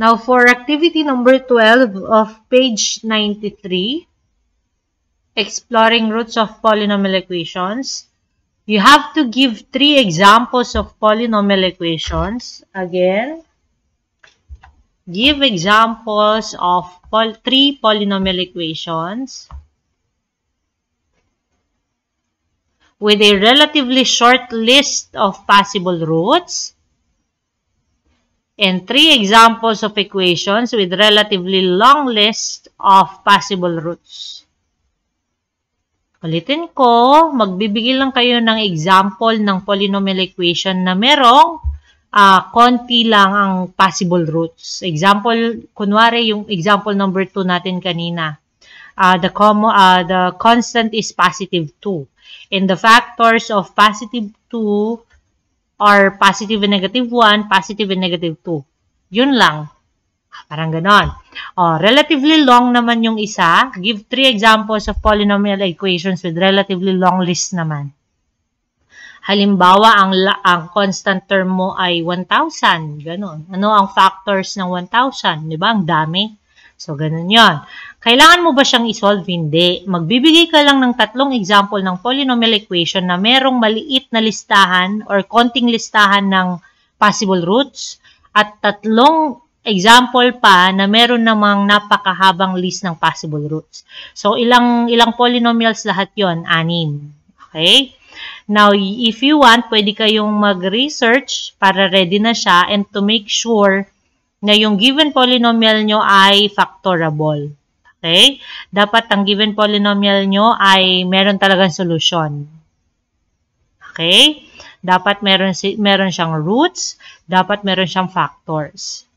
Now, for activity number 12 of page 93, exploring roots of polynomial equations, you have to give three examples of polynomial equations. Again, give examples of pol three polynomial equations with a relatively short list of possible roots and three examples of equations with relatively long list of possible roots. Palitin ko, magbibigay lang kayo ng example ng polynomial equation na merong uh, konti lang ang possible roots. Example, kunwari yung example number 2 natin kanina. Uh, the, com uh, ah, the constant is positive 2. And the factors of positive 2 are positive and negative 1, positive and negative 2. Yun lang. Ah, parang ganon. O, oh, relatively long naman yung isa. Give three examples of polynomial equations with relatively long list naman. Halimbawa, ang, ang constant term mo ay 1,000. Ganon. Ano ang factors ng 1,000? Di ba? Ang dami. So, ganun yon. Kailangan mo ba siyang isolve? Hindi. Magbibigay ka lang ng tatlong example ng polynomial equation na merong maliit na listahan or konting listahan ng possible roots at tatlong example pa na meron namang napakahabang list ng possible roots. So, ilang, ilang polynomials lahat yon Anim. Okay? Now, if you want, pwede kayong mag-research para ready na siya and to make sure na yung given polynomial nyo ay factorable. Okay? Dapat ang given polynomial nyo ay meron talagang solusyon. Okay? Dapat meron, meron siyang roots, dapat meron siyang factors.